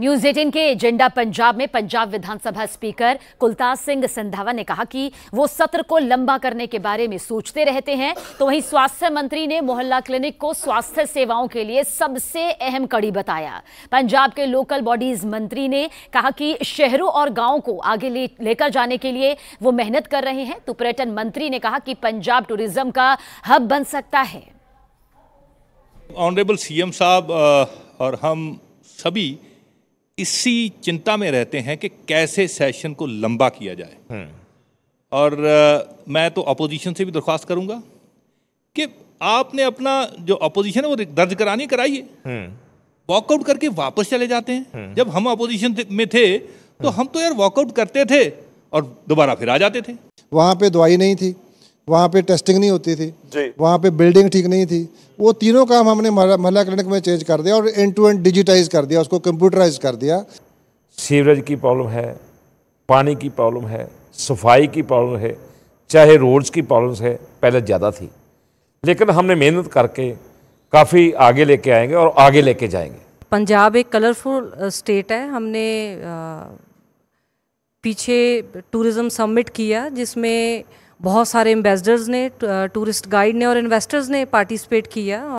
News eighteen के agenda Punjab में पंजाब विधानसभा स्पीकर कुलताज सिंह संधावा ने कहा कि वो सत्र को लंबा करने के बारे में सोचते रहते हैं तो वहीं स्वास्थ्य मंत्री ने मोहल्ला क्लिनिक को स्वास्थ्य सेवाओं के लिए सबसे अहम कड़ी बताया पंजाब के लोकल बॉडीज मंत्री ने कहा कि शहरों और गांवों को आगे लेकर जाने के लिए वो मेहनत कर रहे हैं तो पर्यटन मंत्री ने कहा कि पंजाब टूरिज्म का हब बन सकता है ऑनरेबल सीएम साहब और हम सभी इसी चिंता में रहते हैं कि कैसे सेशन को लंबा किया जाए हम्म। और आ, मैं तो अपोजिशन से भी दरख्वास्त करूंगा कि आपने अपना जो अपोजिशन है वो दर्ज कराने कराइए वॉकआउट हम्म। करके वापस चले जाते हैं हम्म। जब हम अपोजिशन में थे तो हम तो यार वॉकआउट करते थे और दोबारा फिर आ जाते थे वहाँ पे दवाई नहीं थी वहाँ पे टेस्टिंग नहीं होती थी वहाँ पे बिल्डिंग ठीक नहीं थी वो तीनों काम हमने महिला क्लिनिक में चेंज कर दिया और एंड टू एंड डिजिटाइज कर दिया उसको कंप्यूटराइज कर दिया सीवरेज की प्रॉब्लम है पानी की प्रॉब्लम है सफाई की प्रॉब्लम है चाहे रोड्स की प्रॉब्लम्स है पहले ज़्यादा थी लेकिन हमने मेहनत करके काफ़ी आगे लेके आएंगे और आगे लेके जाएंगे पंजाब एक कलरफुल स्टेट है हमने पीछे टूरिज़्म समिट किया जिसमें बहुत सारे एम्बेसडर्स ने टूरिस्ट uh, गाइड ने और इन्वेस्टर्स ने पार्टिसिपेट किया